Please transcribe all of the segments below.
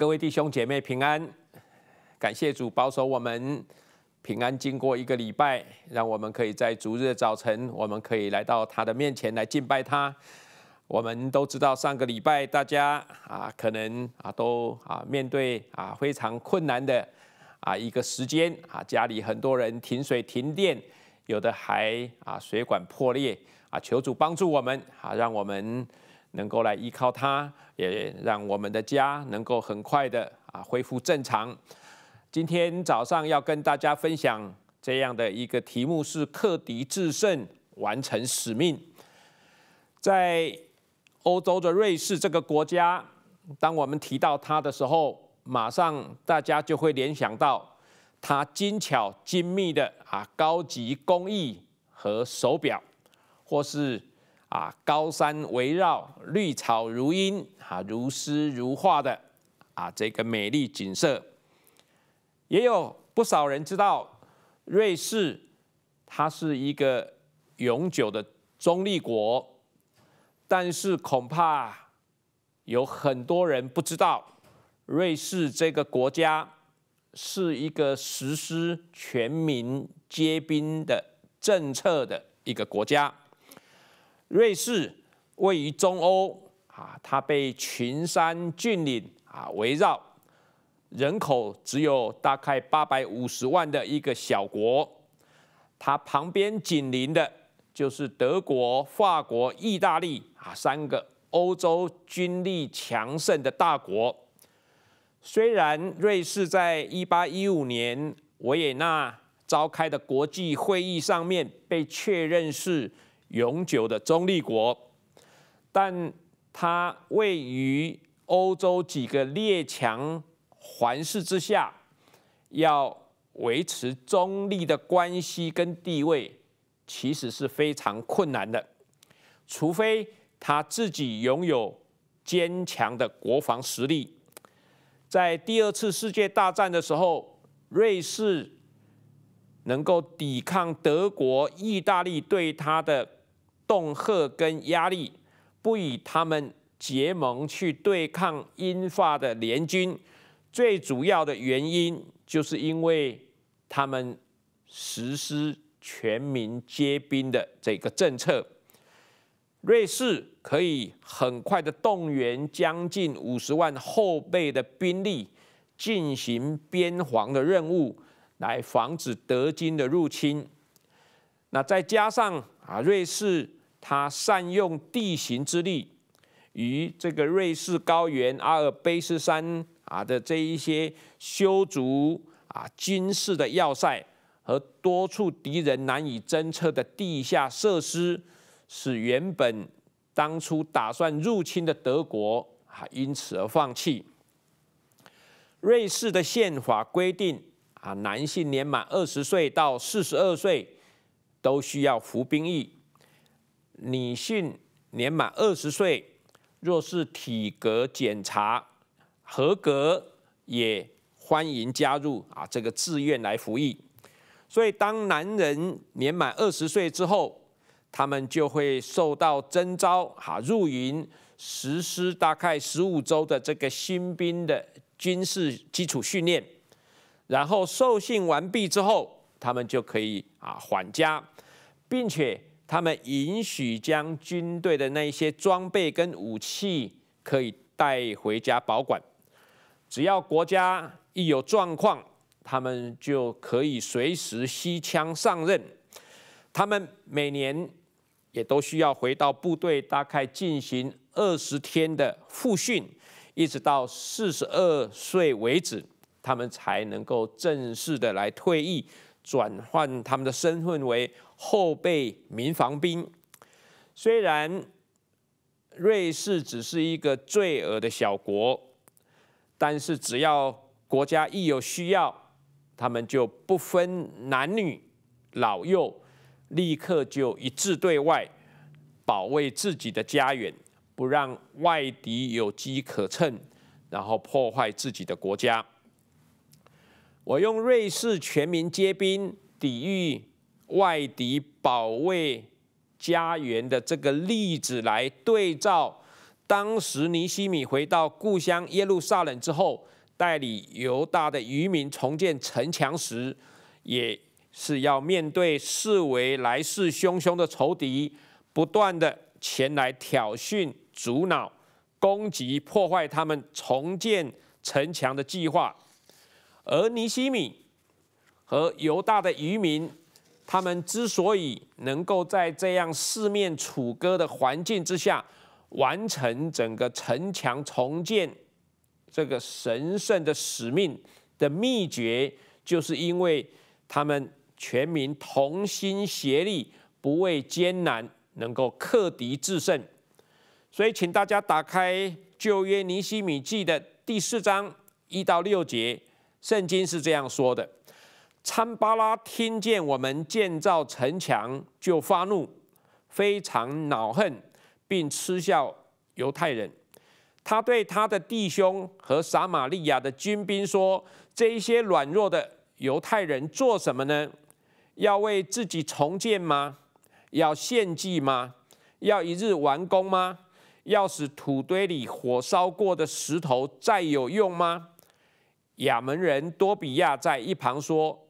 各位弟兄姐妹平安，感谢主保守我们平安。经过一个礼拜，让我们可以在逐日早晨，我们可以来到他的面前来敬拜他。我们都知道上个礼拜大家啊，可能啊都啊面对啊非常困难的啊一个时间啊，家里很多人停水停电，有的还啊水管破裂啊，求主帮助我们啊，让我们能够来依靠他。也让我们的家能够很快的啊恢复正常。今天早上要跟大家分享这样的一个题目是“克敌制胜，完成使命”。在欧洲的瑞士这个国家，当我们提到它的时候，马上大家就会联想到它精巧精密的啊高级工艺和手表，或是啊高山围绕，绿草如茵。啊，如诗如画的啊，这个美丽景色，也有不少人知道瑞士，它是一个永久的中立国，但是恐怕有很多人不知道，瑞士这个国家是一个实施全民皆兵的政策的一个国家。瑞士位于中欧。啊，它被群山峻岭啊围绕，人口只有大概八百五十万的一个小国，它旁边紧邻的就是德国、法国、意大利啊三个欧洲军力强盛的大国。虽然瑞士在一八一五年维也纳召开的国际会议上面被确认是永久的中立国，但。它位于欧洲几个列强环视之下，要维持中立的关系跟地位，其实是非常困难的，除非他自己拥有坚强的国防实力。在第二次世界大战的时候，瑞士能够抵抗德国、意大利对他的恫吓跟压力。不与他们结盟去对抗英法的联军，最主要的原因就是因为他们实施全民皆兵的这个政策。瑞士可以很快的动员将近五十万后备的兵力进行边防的任务，来防止德军的入侵。那再加上啊，瑞士。他善用地形之力，与这个瑞士高原、阿尔卑斯山啊的这一些修筑啊军事的要塞和多处敌人难以侦测的地下设施，使原本当初打算入侵的德国啊因此而放弃。瑞士的宪法规定啊，男性年满二十岁到四十二岁都需要服兵役。女性年满二十岁，若是体格检查合格，也欢迎加入啊这个志愿来服役。所以，当男人年满二十岁之后，他们就会受到征召，哈入营实施大概十五周的这个新兵的军事基础训练。然后受训完毕之后，他们就可以啊返家，并且。他们允许将军队的那些装备跟武器可以带回家保管，只要国家一有状况，他们就可以随时吸枪上任。他们每年也都需要回到部队，大概进行二十天的复训，一直到四十二岁为止，他们才能够正式的来退役，转换他们的身份为。后备民防兵，虽然瑞士只是一个罪恶的小国，但是只要国家一有需要，他们就不分男女老幼，立刻就一致对外，保卫自己的家园，不让外敌有机可乘，然后破坏自己的国家。我用瑞士全民皆兵抵御。外敌保卫家园的这个例子来对照，当时尼西米回到故乡耶路撒冷之后，代理犹大的渔民重建城墙时，也是要面对四围来势汹汹的仇敌，不断的前来挑衅、阻挠、攻击、破坏他们重建城墙的计划，而尼西米和犹大的渔民。他们之所以能够在这样四面楚歌的环境之下完成整个城墙重建这个神圣的使命的秘诀，就是因为他们全民同心协力，不畏艰难，能够克敌制胜。所以，请大家打开《旧约尼西米记》的第四章一到六节，圣经是这样说的。参巴拉听见我们建造城墙，就发怒，非常恼恨，并嗤笑犹太人。他对他的弟兄和撒玛利亚的军兵说：“这一些软弱的犹太人做什么呢？要为自己重建吗？要献祭吗？要一日完工吗？要使土堆里火烧过的石头再有用吗？”亚门人多比亚在一旁说。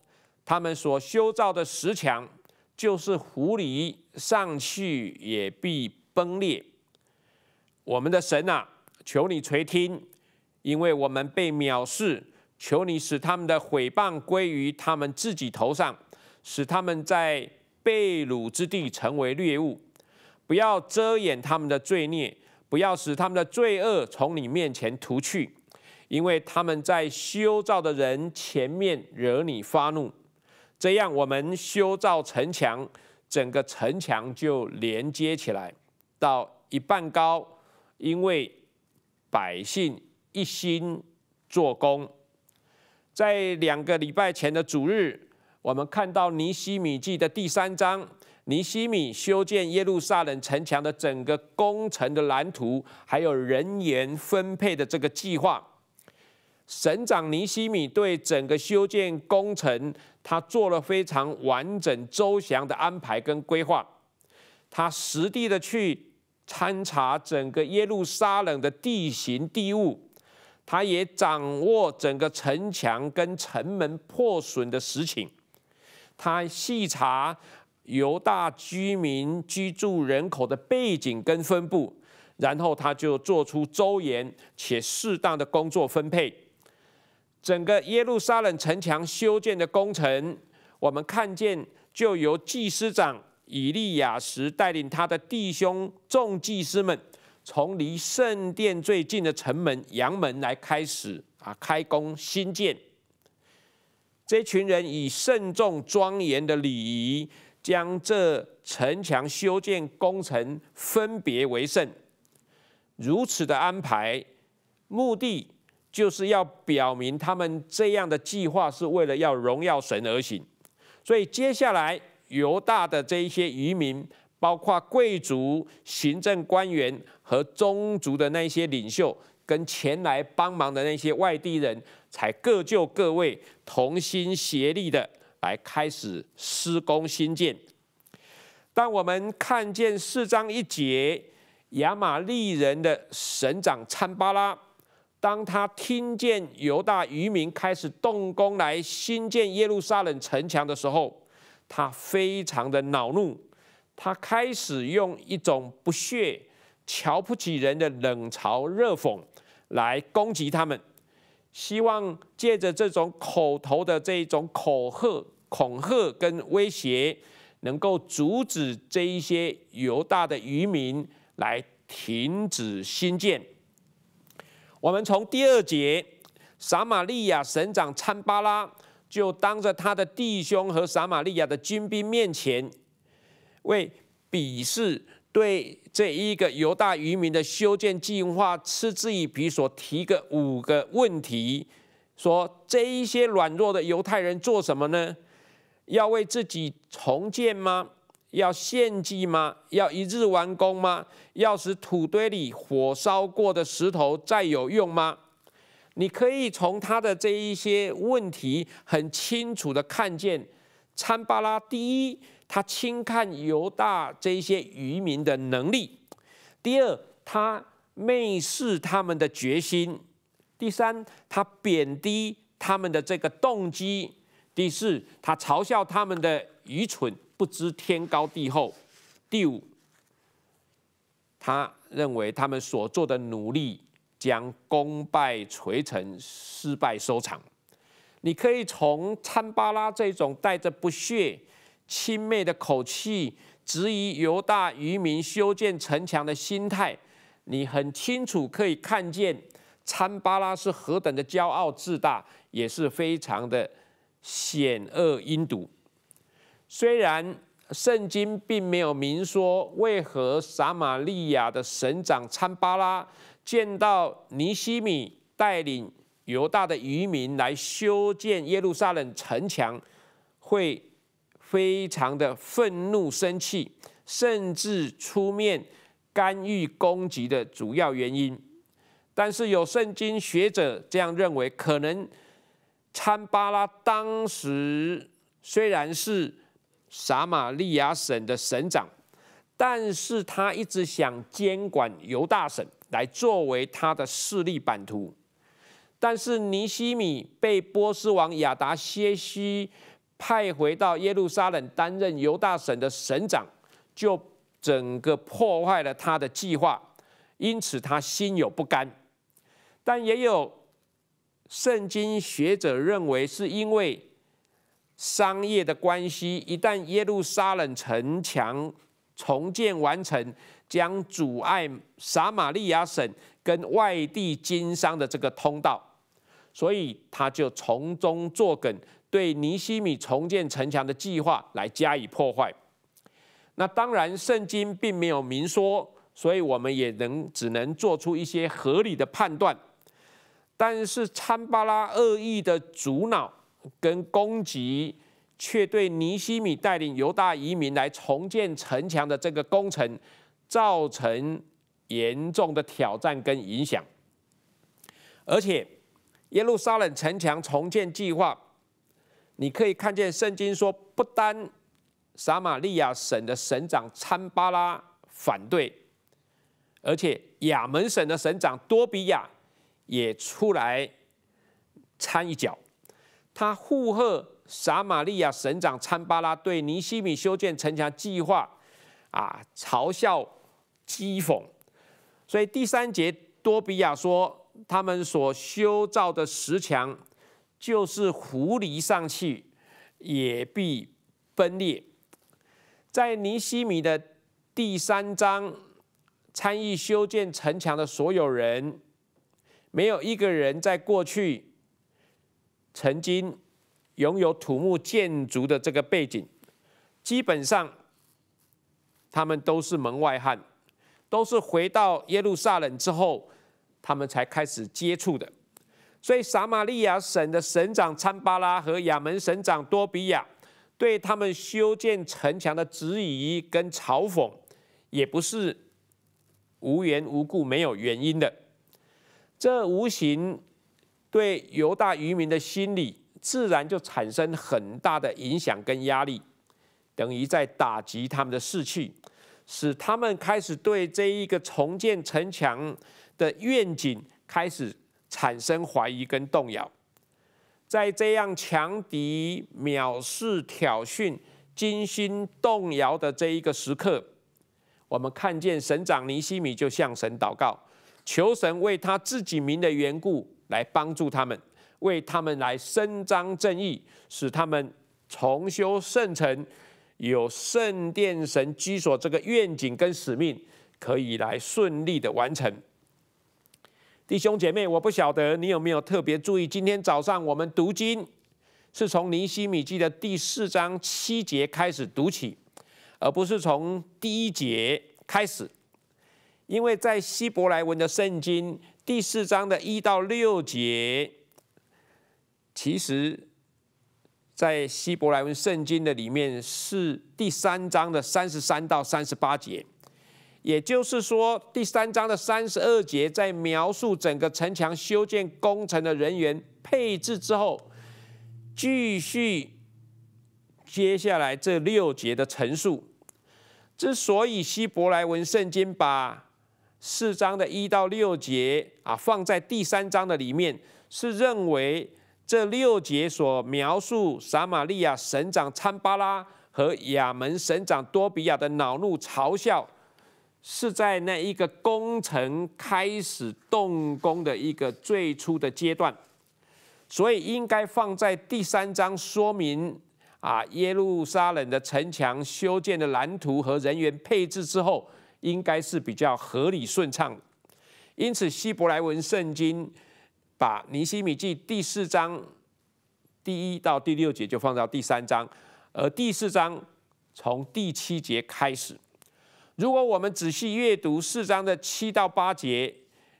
他们所修造的石墙，就是狐狸上去也必崩裂。我们的神啊，求你垂听，因为我们被藐视。求你使他们的毁谤归于他们自己头上，使他们在被掳之地成为猎物。不要遮掩他们的罪孽，不要使他们的罪恶从你面前涂去，因为他们在修造的人前面惹你发怒。这样，我们修造城墙，整个城墙就连接起来到一半高，因为百姓一心做工。在两个礼拜前的主日，我们看到尼西米记的第三章，尼西米修建耶路撒冷城墙的整个工程的蓝图，还有人员分配的这个计划。省长尼西米对整个修建工程。他做了非常完整周详的安排跟规划，他实地的去参查整个耶路撒冷的地形地物，他也掌握整个城墙跟城门破损的实情，他细查犹大居民居住人口的背景跟分布，然后他就做出周延且适当的工作分配。整个耶路撒冷城墙修建的工程，我们看见就由祭司长以利亚时带领他的弟兄众祭司们，从离圣殿最近的城门阳门来开始啊开工兴建。这群人以慎重庄严的礼仪，将这城墙修建工程分别为圣。如此的安排，目的。就是要表明他们这样的计划是为了要荣耀神而行，所以接下来犹大的这一些渔民，包括贵族、行政官员和宗族的那些领袖，跟前来帮忙的那些外地人才各就各位，同心协力的来开始施工新建。当我们看见四章一节，亚玛利人的省长参巴拉。当他听见犹大渔民开始动工来新建耶路撒冷城墙的时候，他非常的恼怒，他开始用一种不屑、瞧不起人的冷嘲热讽来攻击他们，希望借着这种口头的这一种恐吓、恐吓跟威胁，能够阻止这一些犹大的渔民来停止新建。我们从第二节，撒玛利亚省长参巴拉就当着他的弟兄和撒玛利亚的军兵面前，为鄙视对这一个犹大渔民的修建计划嗤之以鼻所提个五个问题，说这一些软弱的犹太人做什么呢？要为自己重建吗？要献祭吗？要一日完工吗？要使土堆里火烧过的石头再有用吗？你可以从他的这一些问题，很清楚的看见参巴拉。第一，他轻看犹大这一些渔民的能力；第二，他蔑视他们的决心；第三，他贬低他们的这个动机；第四，他嘲笑他们的愚蠢。不知天高地厚。第五，他认为他们所做的努力将功败垂成，失败收场。你可以从参巴拉这种带着不屑轻蔑的口气，质疑犹大渔民修建城墙的心态，你很清楚可以看见参巴拉是何等的骄傲自大，也是非常的险恶阴毒。虽然圣经并没有明说为何撒玛利亚的省长参巴拉见到尼西米带领犹大的渔民来修建耶路撒冷城墙，会非常的愤怒生气，甚至出面干预攻击的主要原因，但是有圣经学者这样认为，可能参巴拉当时虽然是。撒玛利亚省的省长，但是他一直想监管犹大省，来作为他的势力版图。但是尼西米被波斯王亚达薛西派回到耶路撒冷担任犹大省的省长，就整个破坏了他的计划，因此他心有不甘。但也有圣经学者认为是因为。商业的关系，一旦耶路撒冷城墙重建完成，将阻碍撒玛利亚省跟外地经商的这个通道，所以他就从中作梗，对尼西米重建城墙的计划来加以破坏。那当然，圣经并没有明说，所以我们也能只能做出一些合理的判断。但是参巴拉恶意的阻挠。跟攻击，却对尼西米带领犹大移民来重建城墙的这个工程造成严重的挑战跟影响。而且耶路撒冷城墙重建计划，你可以看见圣经说，不单撒玛利亚省的省长参巴拉反对，而且亚门省的省长多比亚也出来掺一脚。他附和撒玛利亚省长参巴拉对尼西米修建城墙计划啊嘲笑讥讽，所以第三节多比亚说他们所修造的石墙就是狐狸上去也必分裂。在尼西米的第三章参与修建城墙的所有人，没有一个人在过去。曾经拥有土木建筑的这个背景，基本上他们都是门外汉，都是回到耶路撒冷之后，他们才开始接触的。所以撒玛利亚省的省长参巴拉和亚门省长多比亚对他们修建城墙的质疑跟嘲讽，也不是无缘无故、没有原因的。这无形。对犹大渔民的心理，自然就产生很大的影响跟压力，等于在打击他们的士气，使他们开始对这一个重建城墙的愿景开始产生怀疑跟动摇。在这样强敌藐视、挑衅、惊心动摇的这一个时刻，我们看见省长尼西米就向神祷告，求神为他自己民的缘故。来帮助他们，为他们来伸张正义，使他们重修圣城，有圣殿神居所这个愿景跟使命可以来顺利的完成。弟兄姐妹，我不晓得你有没有特别注意，今天早上我们读经是从尼西米记的第四章七节开始读起，而不是从第一节开始，因为在希伯来文的圣经。第四章的一到六节，其实在希伯来文圣经的里面是第三章的三十三到三十八节，也就是说，第三章的三十二节在描述整个城墙修建工程的人员配置之后，继续接下来这六节的陈述。之所以希伯来文圣经把四章的一到六节啊，放在第三章的里面，是认为这六节所描述撒玛利亚省长参巴拉和亚门省长多比亚的恼怒嘲笑，是在那一个工程开始动工的一个最初的阶段，所以应该放在第三章说明啊耶路撒冷的城墙修建的蓝图和人员配置之后。应该是比较合理顺畅，因此希伯来文圣经把尼西米记第四章第一到第六节就放到第三章，而第四章从第七节开始。如果我们仔细阅读四章的七到八节，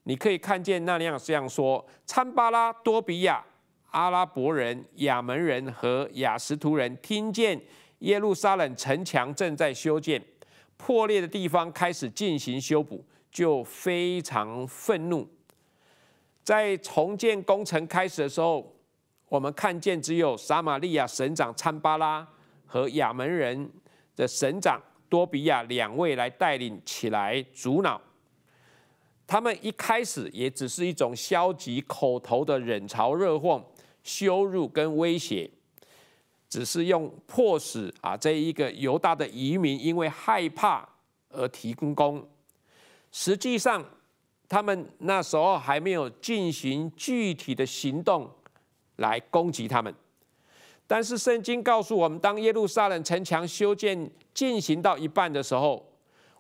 你可以看见那样这样说：参巴拉、多比亚、阿拉伯人、亚门人和雅什图人听见耶路撒冷城墙正在修建。破裂的地方开始进行修补，就非常愤怒。在重建工程开始的时候，我们看见只有撒玛利亚省长参巴拉和亚门人的省长多比亚两位来带领起来阻挠。他们一开始也只是一种消极、口头的冷嘲热讽、羞辱跟威胁。只是用迫使啊，这一个犹大的移民因为害怕而提供工。实际上，他们那时候还没有进行具体的行动来攻击他们。但是圣经告诉我们，当耶路撒冷城墙修建进行到一半的时候，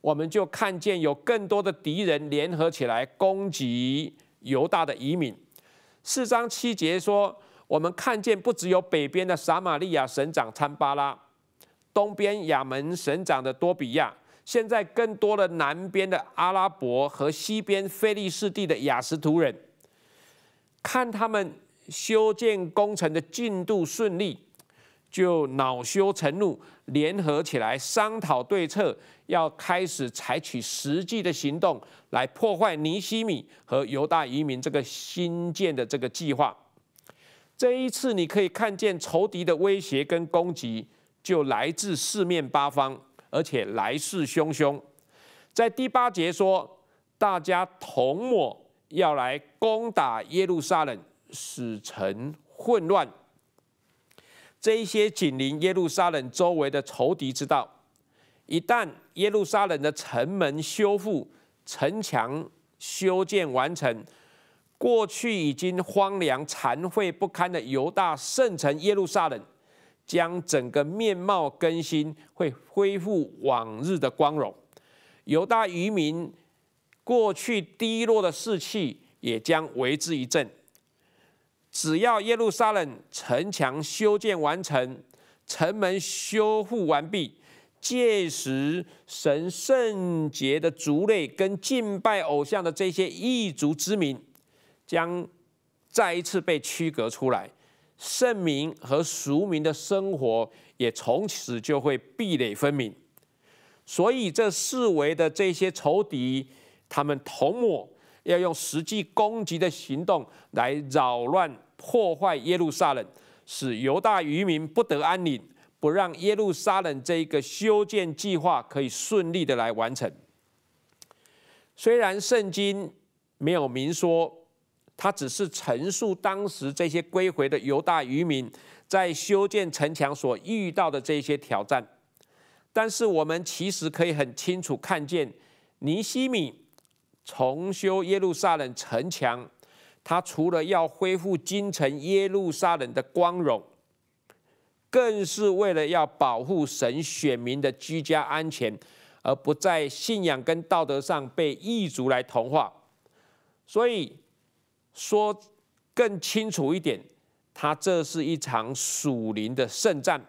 我们就看见有更多的敌人联合起来攻击犹大的移民。四章七节说。我们看见不只有北边的撒玛利亚省长参巴拉，东边亚门省长的多比亚，现在更多的南边的阿拉伯和西边菲利斯地的雅实图人，看他们修建工程的进度顺利，就恼羞成怒，联合起来商讨对策，要开始采取实际的行动来破坏尼西米和犹大移民这个新建的这个计划。这一次，你可以看见仇敌的威胁跟攻击，就来自四面八方，而且来势汹汹。在第八节说，大家同我要来攻打耶路撒冷，使城混乱。这一些紧邻耶路撒冷周围的仇敌知道，一旦耶路撒冷的城门修复、城墙修建完成，过去已经荒凉残废不堪的犹大圣城耶路撒冷，将整个面貌更新，会恢复往日的光荣。犹大渔民过去低落的士气也将为之一振。只要耶路撒冷城墙修建完成，城门修复完毕，届时神圣洁的族类跟敬拜偶像的这些异族之民。将再一次被区隔出来，圣民和俗民的生活也从此就会壁垒分明。所以，这四维的这些仇敌，他们同我，要用实际攻击的行动来扰乱、破坏耶路撒冷，使犹大渔民不得安宁，不让耶路撒冷这一个修建计划可以顺利的来完成。虽然圣经没有明说。他只是陈述当时这些归回的犹大渔民在修建城墙所遇到的这些挑战，但是我们其实可以很清楚看见，尼西米重修耶路撒冷城墙，他除了要恢复京城耶路撒冷的光荣，更是为了要保护神选民的居家安全，而不在信仰跟道德上被异族来同化，所以。说更清楚一点，他这是一场属灵的圣战。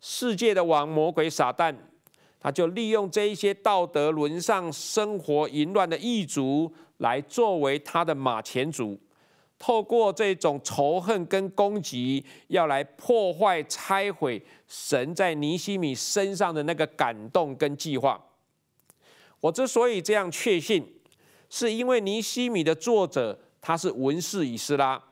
世界的王魔鬼撒旦，他就利用这一些道德沦丧、生活淫乱的异族，来作为他的马前卒，透过这种仇恨跟攻击，要来破坏拆毁神在尼西米身上的那个感动跟计划。我之所以这样确信，是因为尼西米的作者。他是文士以斯拉，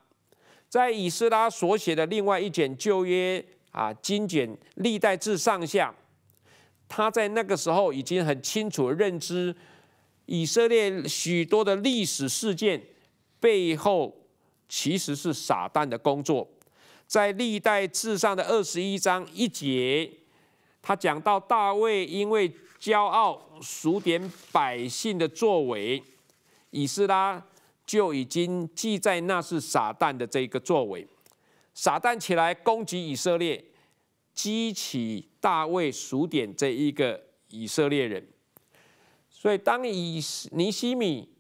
在以斯拉所写的另外一卷旧约啊，经卷《历代志上下》，他在那个时候已经很清楚认知以色列许多的历史事件背后其实是撒旦的工作。在《历代志上》的二十一章一节，他讲到大卫因为骄傲数点百姓的作为，以斯拉。就已经记在那是撒旦的这个作为，撒旦起来攻击以色列，激起大卫数点这一个以色列人。所以当以尼西米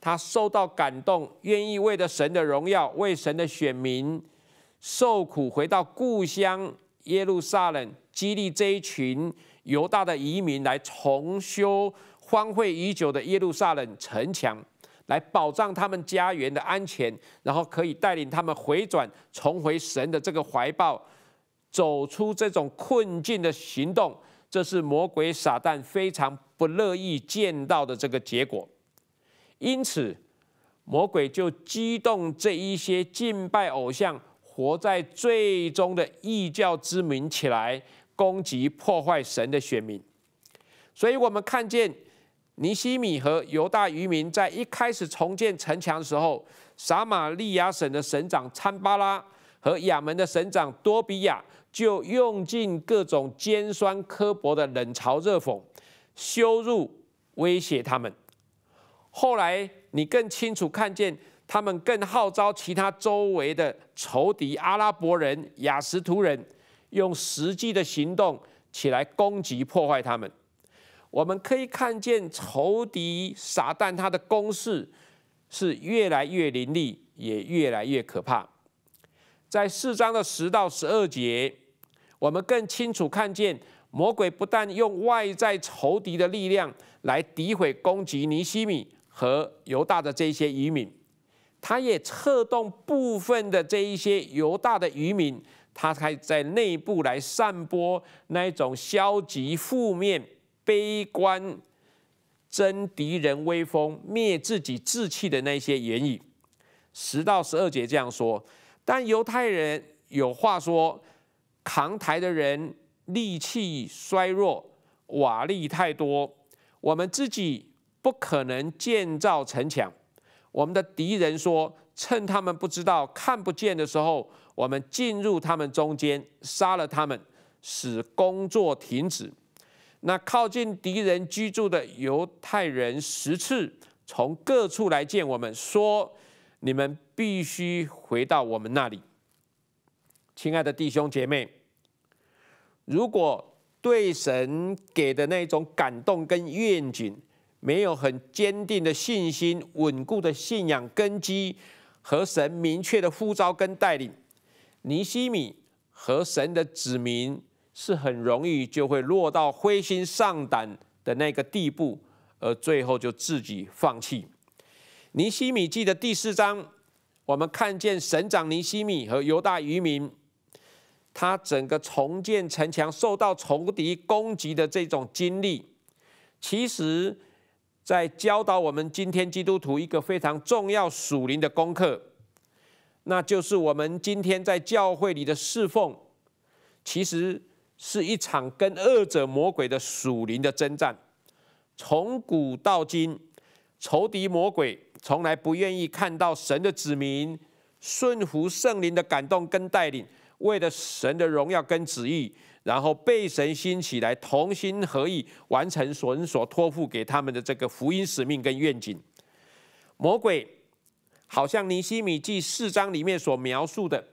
他受到感动，愿意为了神的荣耀，为神的选民受苦，回到故乡耶路撒冷，激励这一群犹大的移民来重修荒废已久的耶路撒冷城墙。来保障他们家园的安全，然后可以带领他们回转，重回神的这个怀抱，走出这种困境的行动，这是魔鬼撒旦非常不乐意见到的这个结果。因此，魔鬼就激动这一些敬拜偶像、活在最终的异教之名起来，攻击破坏神的选民。所以，我们看见。尼西米和犹大渔民在一开始重建城墙的时候，撒玛利亚省的省长参巴拉和亚门的省长多比亚就用尽各种尖酸刻薄的冷嘲热讽、羞辱、威胁他们。后来，你更清楚看见他们更号召其他周围的仇敌——阿拉伯人、雅什图人，用实际的行动起来攻击、破坏他们。我们可以看见仇敌撒旦他的攻势是越来越凌厉，也越来越可怕。在四章的十到十二节，我们更清楚看见魔鬼不但用外在仇敌的力量来诋毁攻击尼西米和犹大的这些渔民，他也策动部分的这一些犹大的渔民，他还在内部来散播那一种消极负面。悲观，争敌人威风、灭自己志气的那些言语。十到十二节这样说。但犹太人有话说：扛台的人力气衰弱，瓦砾太多，我们自己不可能建造城墙。我们的敌人说：趁他们不知道、看不见的时候，我们进入他们中间，杀了他们，使工作停止。那靠近敌人居住的犹太人十次从各处来见我们，说：“你们必须回到我们那里。”亲爱的弟兄姐妹，如果对神给的那种感动跟愿景，没有很坚定的信心、稳固的信仰根基和神明确的呼召跟带领，尼西米和神的子民。是很容易就会落到灰心丧胆的那个地步，而最后就自己放弃。尼西米记的第四章，我们看见省长尼西米和犹大渔民，他整个重建城墙受到仇敌攻击的这种经历，其实在教导我们今天基督徒一个非常重要属灵的功课，那就是我们今天在教会里的侍奉，其实。是一场跟恶者魔鬼的属灵的征战，从古到今，仇敌魔鬼从来不愿意看到神的子民顺服圣灵的感动跟带领，为了神的荣耀跟旨意，然后被神兴起来同心合意完成神所托付给他们的这个福音使命跟愿景。魔鬼好像尼西米记四章里面所描述的。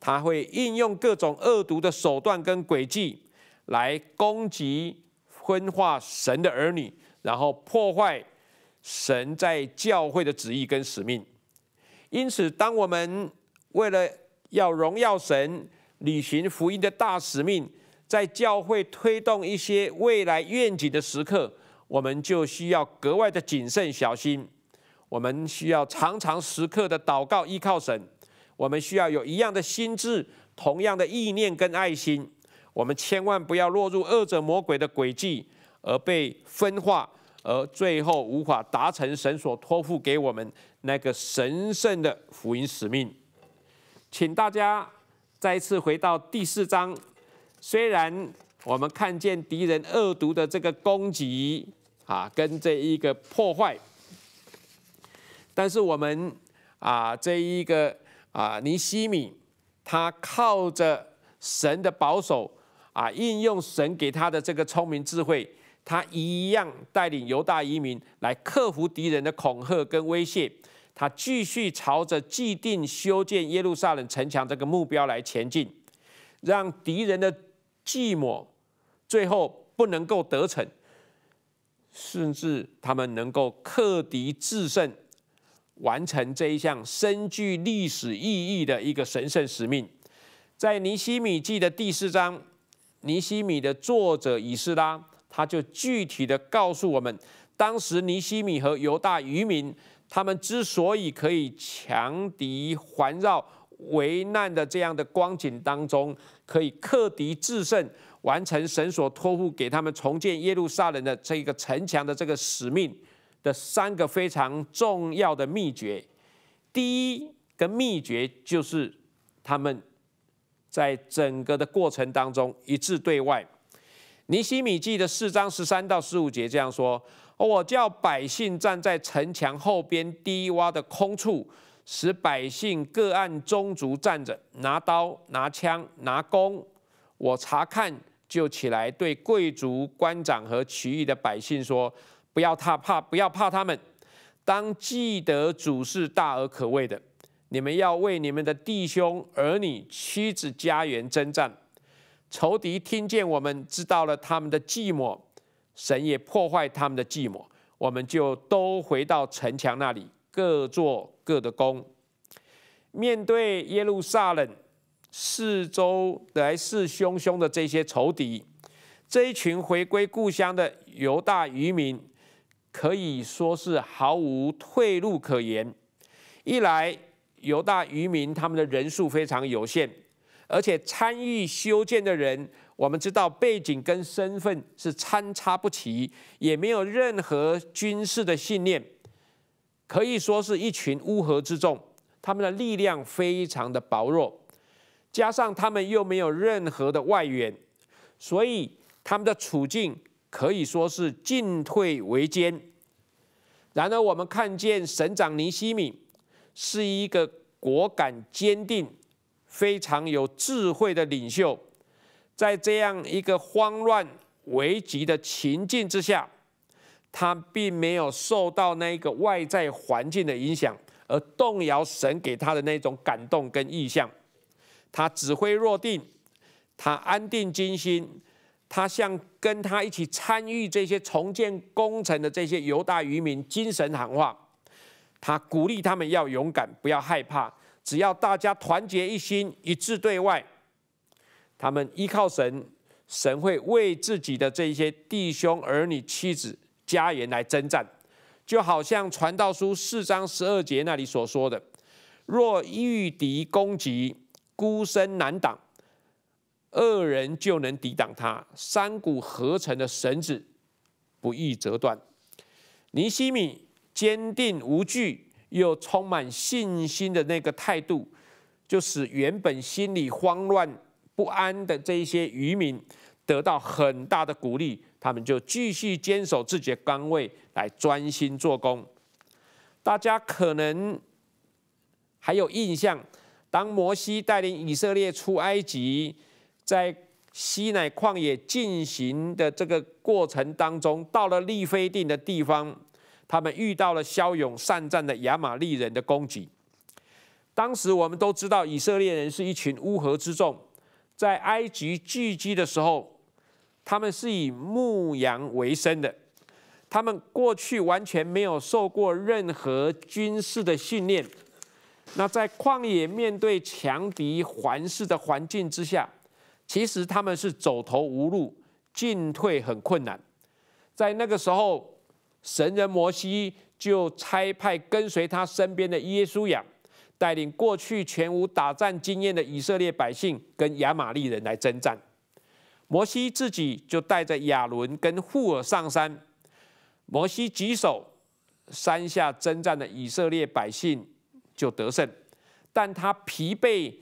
他会运用各种恶毒的手段跟诡计，来攻击、分化神的儿女，然后破坏神在教会的旨意跟使命。因此，当我们为了要荣耀神、履行福音的大使命，在教会推动一些未来愿景的时刻，我们就需要格外的谨慎小心。我们需要常常时刻的祷告，依靠神。我们需要有一样的心智、同样的意念跟爱心。我们千万不要落入恶者魔鬼的诡计，而被分化，而最后无法达成神所托付给我们那个神圣的福音使命。请大家再次回到第四章，虽然我们看见敌人恶毒的这个攻击啊，跟这一个破坏，但是我们啊，这一个。啊，尼西米，他靠着神的保守，啊，应用神给他的这个聪明智慧，他一样带领犹大移民来克服敌人的恐吓跟威胁，他继续朝着既定修建耶路撒冷城墙这个目标来前进，让敌人的计谋最后不能够得逞，甚至他们能够克敌制胜。完成这一项深具历史意义的一个神圣使命，在尼西米记的第四章，尼西米的作者以斯拉，他就具体的告诉我们，当时尼西米和犹大渔民，他们之所以可以强敌环绕、危难的这样的光景当中，可以克敌制胜，完成神所托付给他们重建耶路撒冷的这一个城墙的这个使命。的三个非常重要的秘诀，第一个秘诀就是他们在整个的过程当中一致对外。尼西米记的四章十三到十五节这样说：“我叫百姓站在城墙后边低洼的空处，使百姓各按宗族站着，拿刀、拿枪、拿弓。我查看，就起来对贵族官长和其余的百姓说。”不要怕，怕不要怕他们。当记得主是大而可畏的。你们要为你们的弟兄、儿女、妻子、家园征战。仇敌听见我们，知道了他们的寂寞，神也破坏他们的寂寞。我们就都回到城墙那里，各做各的工。面对耶路撒冷四周来势汹汹的这些仇敌，这一群回归故乡的犹大渔民。可以说是毫无退路可言。一来犹大渔民他们的人数非常有限，而且参与修建的人，我们知道背景跟身份是参差不齐，也没有任何军事的信念，可以说是一群乌合之众，他们的力量非常的薄弱，加上他们又没有任何的外援，所以他们的处境。可以说是进退维艰。然而，我们看见省长尼西敏是一个果敢、坚定、非常有智慧的领袖，在这样一个慌乱、危急的情境之下，他并没有受到那个外在环境的影响而动摇神给他的那种感动跟意向。他指挥若定，他安定军心。他向跟他一起参与这些重建工程的这些犹大渔民精神喊话，他鼓励他们要勇敢，不要害怕，只要大家团结一心，一致对外，他们依靠神，神会为自己的这些弟兄、儿女、妻子、家园来征战。就好像《传道书》四章十二节那里所说的：“若遇敌攻击，孤身难挡。”二人就能抵挡他，三股合成的绳子不易折断。尼西米坚定无惧，又充满信心的那个态度，就使原本心里慌乱不安的这些渔民得到很大的鼓励，他们就继续坚守自己的岗位，来专心做工。大家可能还有印象，当摩西带领以色列出埃及。在西乃旷野进行的这个过程当中，到了利非定的地方，他们遇到了骁勇善战的亚玛利人的攻击。当时我们都知道，以色列人是一群乌合之众，在埃及聚集的时候，他们是以牧羊为生的，他们过去完全没有受过任何军事的训练。那在旷野面对强敌环视的环境之下，其实他们是走投无路，进退很困难。在那个时候，神人摩西就差派跟随他身边的耶稣养，带领过去全无打战经验的以色列百姓跟亚玛利人来征战。摩西自己就带着亚伦跟户尔上山，摩西举手，山下征战的以色列百姓就得胜，但他疲惫。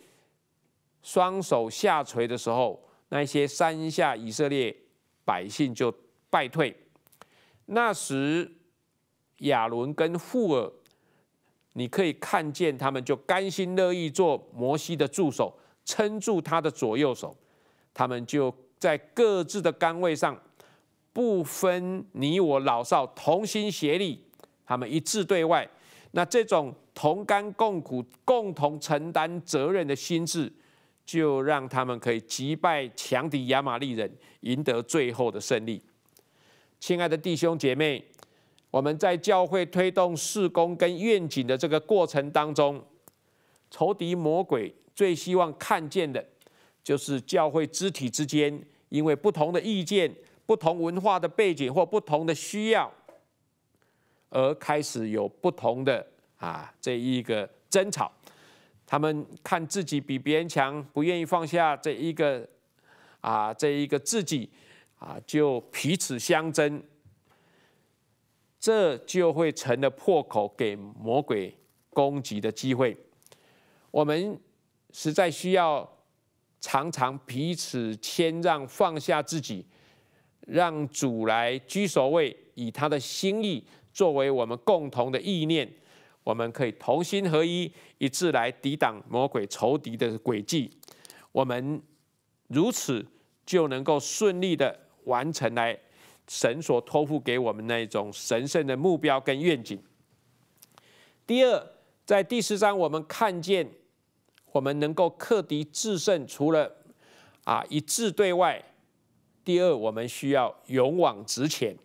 双手下垂的时候，那些山下以色列百姓就败退。那时，亚伦跟富尔，你可以看见他们就甘心乐意做摩西的助手，撑住他的左右手。他们就在各自的岗位上，不分你我老少，同心协力，他们一致对外。那这种同甘共苦、共同承担责任的心智。就让他们可以击败强敌亚玛力人，赢得最后的胜利。亲爱的弟兄姐妹，我们在教会推动事工跟愿景的这个过程当中，仇敌魔鬼最希望看见的，就是教会肢体之间因为不同的意见、不同文化的背景或不同的需要，而开始有不同的啊这一个争吵。他们看自己比别人强，不愿意放下这一个啊，这一个自己啊，就彼此相争，这就会成了破口给魔鬼攻击的机会。我们实在需要常常彼此谦让，放下自己，让主来居首位，以他的心意作为我们共同的意念。我们可以同心合一，一致来抵挡魔鬼仇敌的诡计。我们如此就能够顺利的完成来神所托付给我们那一种神圣的目标跟愿景。第二，在第十章我们看见，我们能够克敌制胜，除了啊一致对外，第二，我们需要勇往直前。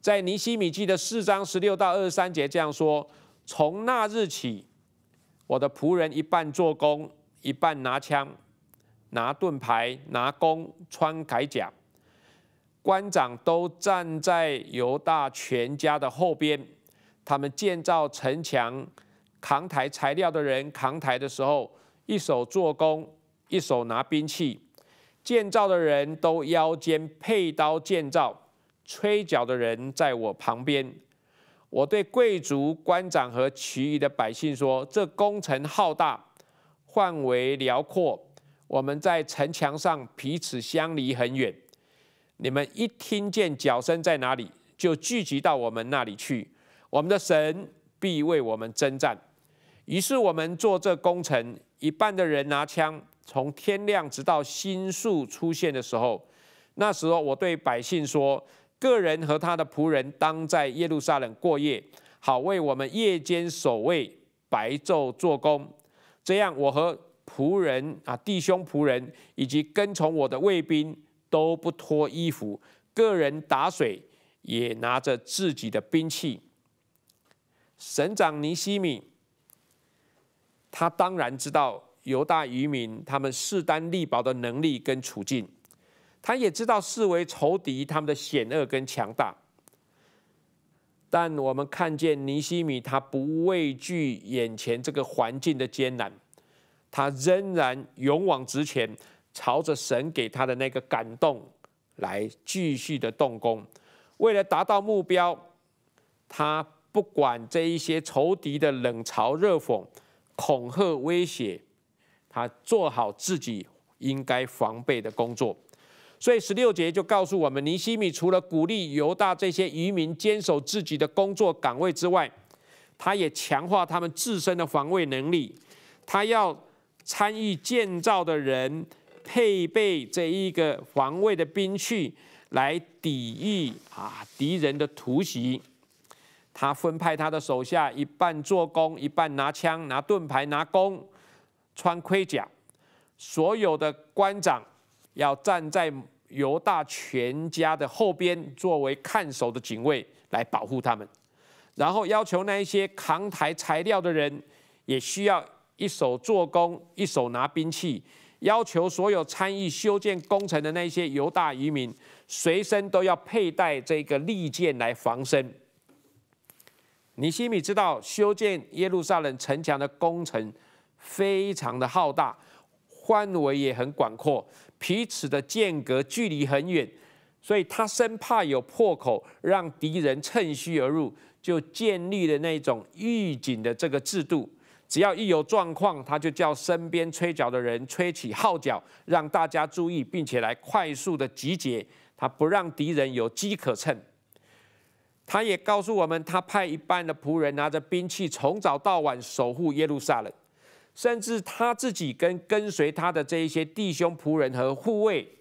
在尼西米记的四章十六到二十三节这样说。从那日起，我的仆人一半做工，一半拿枪、拿盾牌、拿弓、穿铠甲。官长都站在犹大全家的后边。他们建造城墙、扛抬材料的人扛抬的时候，一手做工，一手拿兵器。建造的人都腰间佩刀建造。吹角的人在我旁边。我对贵族官长和其余的百姓说：“这工程浩大，范围辽阔，我们在城墙上彼此相离很远。你们一听见脚声在哪里，就聚集到我们那里去。我们的神必为我们征战。”于是我们做这工程，一半的人拿枪，从天亮直到星宿出现的时候。那时候，我对百姓说。个人和他的仆人当在耶路撒冷过夜，好为我们夜间守卫、白昼做工。这样，我和仆人啊，弟兄仆人以及跟从我的卫兵都不脱衣服，个人打水，也拿着自己的兵器。省长尼西米，他当然知道犹大渔民他们势单力薄的能力跟处境。他也知道视为仇敌他们的险恶跟强大，但我们看见尼西米，他不畏惧眼前这个环境的艰难，他仍然勇往直前，朝着神给他的那个感动来继续的动工。为了达到目标，他不管这一些仇敌的冷嘲热讽、恐吓威胁，他做好自己应该防备的工作。所以十六节就告诉我们，尼西米除了鼓励犹大这些渔民坚守自己的工作岗位之外，他也强化他们自身的防卫能力。他要参与建造的人配备这一个防卫的兵器，来抵御啊敌人的突袭。他分派他的手下一半做工，一半拿枪、拿盾牌、拿弓，穿盔甲。所有的官长要站在。犹大全家的后边作为看守的警卫来保护他们，然后要求那一些扛抬材料的人也需要一手做工一手拿兵器，要求所有参与修建工程的那些犹大移民随身都要佩戴这个利剑来防身。尼西米知道修建耶路撒冷城墙的工程非常的浩大，范围也很广阔。彼此的间隔距离很远，所以他生怕有破口让敌人趁虚而入，就建立了那种预警的这个制度。只要一有状况，他就叫身边吹角的人吹起号角，让大家注意，并且来快速的集结，他不让敌人有机可乘。他也告诉我们，他派一半的仆人拿着兵器，从早到晚守护耶路撒冷。甚至他自己跟跟随他的这一些弟兄、仆人和护卫，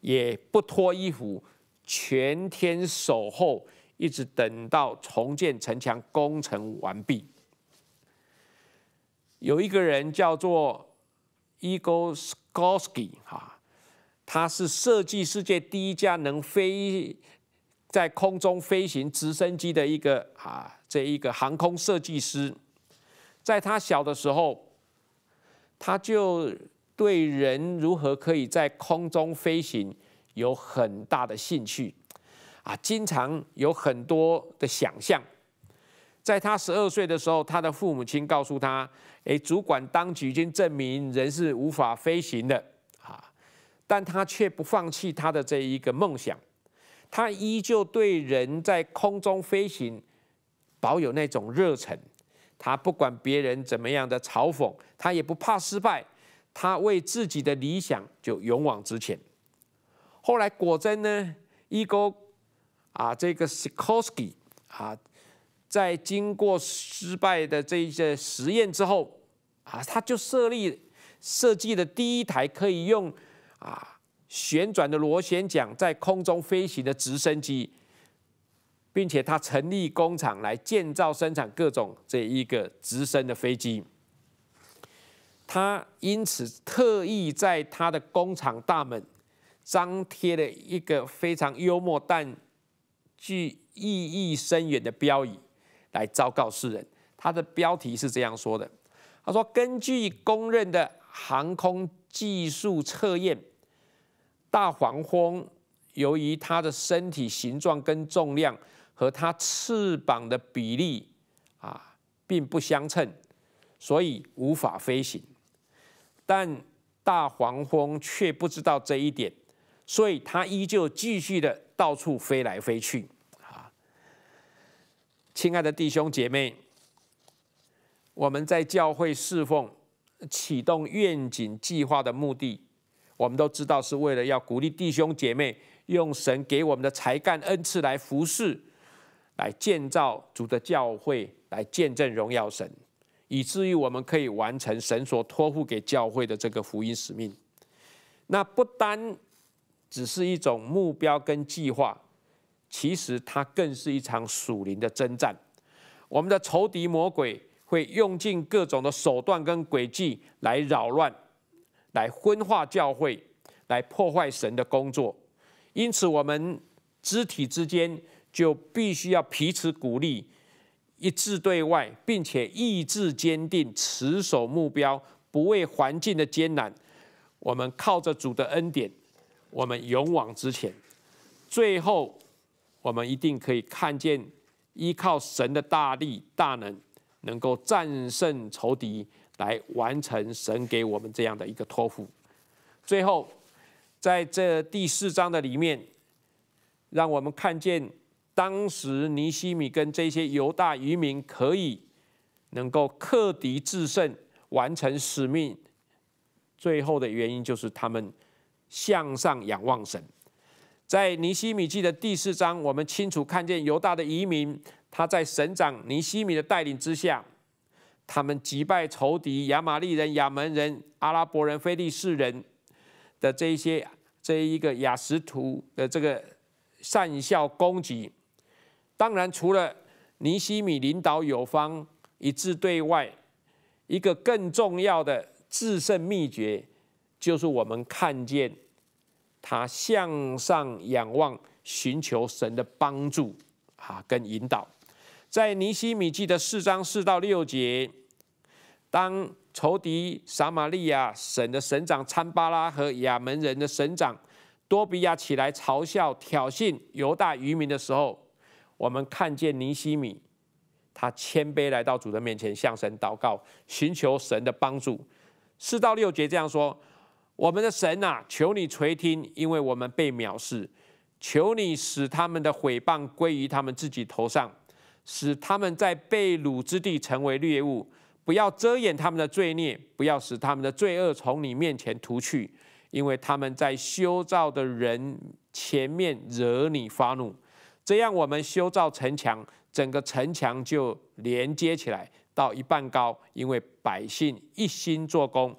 也不脱衣服，全天守候，一直等到重建城墙工程完毕。有一个人叫做 i g o Skolsky 哈，他是设计世界第一家能飞在空中飞行直升机的一个啊，这一个航空设计师。在他小的时候，他就对人如何可以在空中飞行有很大的兴趣啊，经常有很多的想象。在他十二岁的时候，他的父母亲告诉他：“哎，主管当局已经证明人是无法飞行的啊！”但他却不放弃他的这一个梦想，他依旧对人在空中飞行保有那种热忱。他不管别人怎么样的嘲讽，他也不怕失败，他为自己的理想就勇往直前。后来果真呢，伊戈啊，这个 Sikorsky 啊，在经过失败的这一些实验之后啊，他就设立设计的第一台可以用啊旋转的螺旋桨在空中飞行的直升机。并且他成立工厂来建造生产各种这一个直升的飞机。他因此特意在他的工厂大门张贴了一个非常幽默但具意义深远的标语，来昭告世人。他的标题是这样说的：“他说，根据公认的航空技术测验，大黄蜂由于它的身体形状跟重量。”和它翅膀的比例啊，并不相称，所以无法飞行。但大黄蜂却不知道这一点，所以它依旧继续的到处飞来飞去。啊，亲爱的弟兄姐妹，我们在教会侍奉、启动愿景计划的目的，我们都知道是为了要鼓励弟兄姐妹用神给我们的才干恩赐来服侍。来建造主的教会，来见证荣耀神，以至于我们可以完成神所托付给教会的这个福音使命。那不单只是一种目标跟计划，其实它更是一场属灵的征战。我们的仇敌魔鬼会用尽各种的手段跟诡计来扰乱、来分化教会、来破坏神的工作。因此，我们肢体之间。就必须要彼此鼓励，一致对外，并且意志坚定，持守目标，不畏环境的艰难。我们靠着主的恩典，我们勇往直前。最后，我们一定可以看见，依靠神的大力大能，能够战胜仇敌，来完成神给我们这样的一个托付。最后，在这第四章的里面，让我们看见。当时尼希米跟这些犹大移民可以能够克敌制胜，完成使命，最后的原因就是他们向上仰望神。在尼希米记的第四章，我们清楚看见犹大的移民，他在省长尼希米的带领之下，他们击败仇敌亚玛利人、亚门人、阿拉伯人、非利士人的这些这一个雅什图的这个善效攻击。当然，除了尼西米领导有方、一致对外，一个更重要的制胜秘诀，就是我们看见他向上仰望，寻求神的帮助啊，跟引导。在尼西米记的四章四到六节，当仇敌撒玛利亚省的省长参巴拉和亚门人的省长多比亚起来嘲笑、挑衅犹大渔民的时候，我们看见尼西米，他谦卑来到主的面前，向神祷告，寻求神的帮助。四到六节这样说：“我们的神啊，求你垂听，因为我们被藐视；求你使他们的毁谤归于他们自己头上，使他们在被掳之地成为猎物。不要遮掩他们的罪孽，不要使他们的罪恶从你面前涂去，因为他们在修造的人前面惹你发怒。”这样，我们修造城墙，整个城墙就连接起来，到一半高，因为百姓一心做工。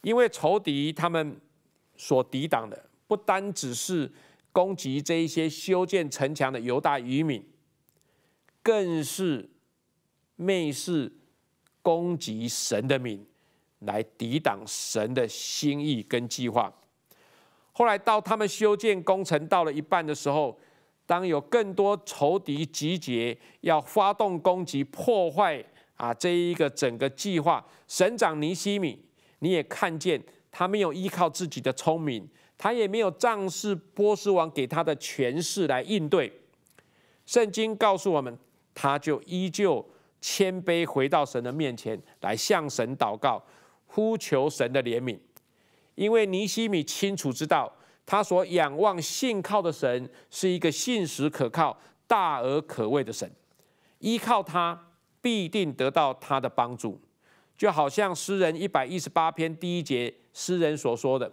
因为仇敌他们所抵挡的，不单只是攻击这一些修建城墙的犹大余民，更是蔑视攻击神的民，来抵挡神的心意跟计划。后来到他们修建工程到了一半的时候。当有更多仇敌集结，要发动攻击破坏啊，这一个整个计划。省长尼西米，你也看见，他没有依靠自己的聪明，他也没有仗势波斯王给他的权势来应对。圣经告诉我们，他就依旧谦卑回到神的面前来向神祷告，呼求神的怜悯，因为尼西米清楚知道。他所仰望信靠的神是一个信实可靠、大而可畏的神，依靠他必定得到他的帮助。就好像诗人一百一十八篇第一节，诗人所说的：“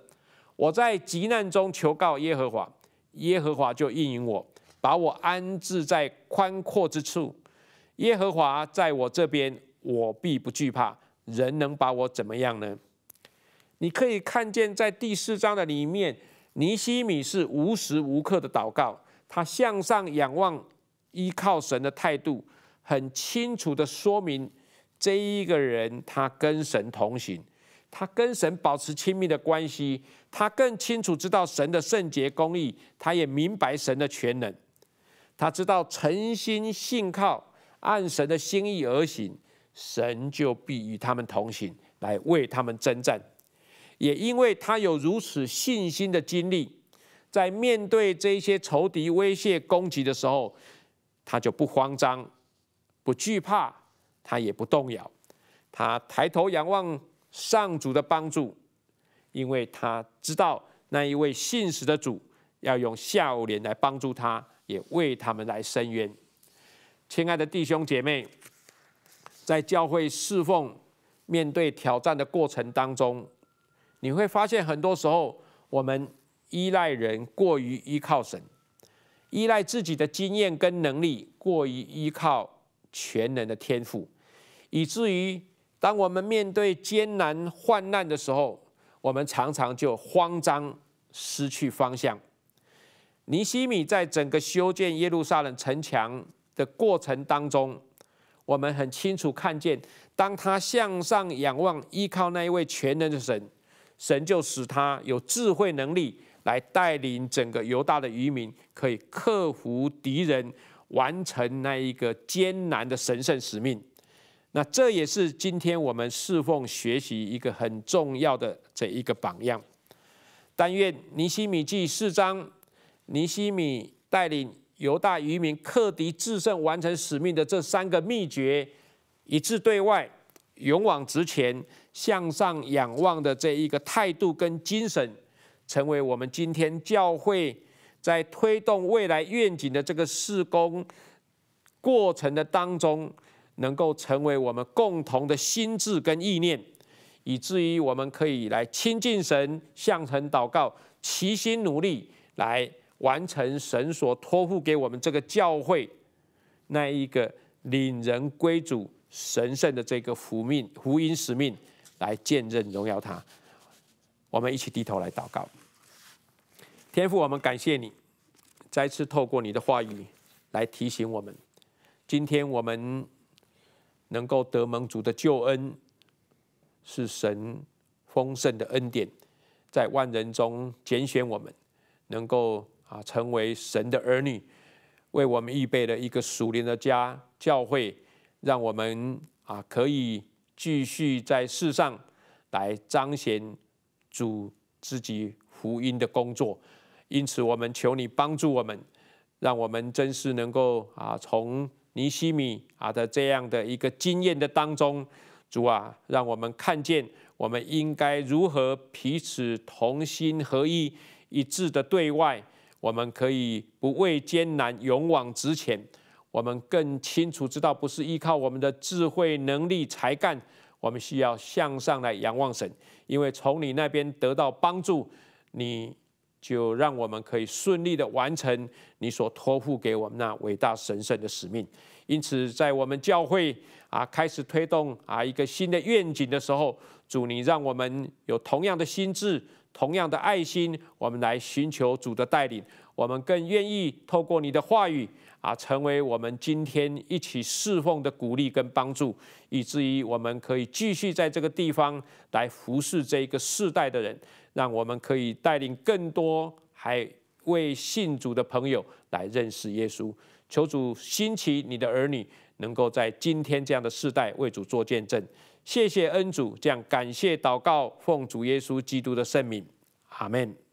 我在急难中求告耶和华，耶和华就应允我，把我安置在宽阔之处。耶和华在我这边，我必不惧怕。人能把我怎么样呢？”你可以看见，在第四章的里面。尼西米是无时无刻的祷告，他向上仰望，依靠神的态度，很清楚的说明这一个人他跟神同行，他跟神保持亲密的关系，他更清楚知道神的圣洁公义，他也明白神的全能，他知道诚心信靠，按神的心意而行，神就必与他们同行，来为他们征战。也因为他有如此信心的经历，在面对这些仇敌威胁攻击的时候，他就不慌张，不惧怕，他也不动摇。他抬头仰望上主的帮助，因为他知道那一位信实的主要用笑脸来帮助他，也为他们来伸冤。亲爱的弟兄姐妹，在教会侍奉、面对挑战的过程当中，你会发现，很多时候我们依赖人，过于依靠神，依赖自己的经验跟能力，过于依靠全能的天赋，以至于当我们面对艰难患难的时候，我们常常就慌张，失去方向。尼西米在整个修建耶路撒冷城墙的过程当中，我们很清楚看见，当他向上仰望，依靠那一位全能的神。神就使他有智慧能力，来带领整个犹大的渔民，可以克服敌人，完成那一个艰难的神圣使命。那这也是今天我们侍奉学习一个很重要的这一个榜样。但愿尼西米记四章，尼西米带领犹大渔民克敌制胜、完成使命的这三个秘诀：一致对外，勇往直前。向上仰望的这一个态度跟精神，成为我们今天教会在推动未来愿景的这个事工过程的当中，能够成为我们共同的心智跟意念，以至于我们可以来亲近神、向神祷告、齐心努力，来完成神所托付给我们这个教会那一个领人归主、神圣的这个福命、福音使命。来见证荣耀他，我们一起低头来祷告。天父，我们感谢你，再次透过你的话语来提醒我们，今天我们能够得蒙主的救恩，是神丰盛的恩典，在万人中拣选我们，能够啊成为神的儿女，为我们预备了一个属灵的家教会，让我们啊可以。继续在世上来彰显主自己福音的工作，因此我们求你帮助我们，让我们真是能够啊，从尼西米啊的这样的一个经验的当中，主啊，让我们看见我们应该如何彼此同心合一，一致的对外，我们可以不畏艰难，勇往直前。我们更清楚知道，不是依靠我们的智慧、能力、才干，我们需要向上来仰望神，因为从你那边得到帮助，你就让我们可以顺利的完成你所托付给我们那伟大神圣的使命。因此，在我们教会啊，开始推动啊一个新的愿景的时候，主，你让我们有同样的心智、同样的爱心，我们来寻求主的带领，我们更愿意透过你的话语。啊，成为我们今天一起侍奉的鼓励跟帮助，以至于我们可以继续在这个地方来服侍这一个世代的人，让我们可以带领更多还未信主的朋友来认识耶稣。求主兴起你的儿女，能够在今天这样的世代为主做见证。谢谢恩主，这样感谢祷告，奉主耶稣基督的圣名，阿门。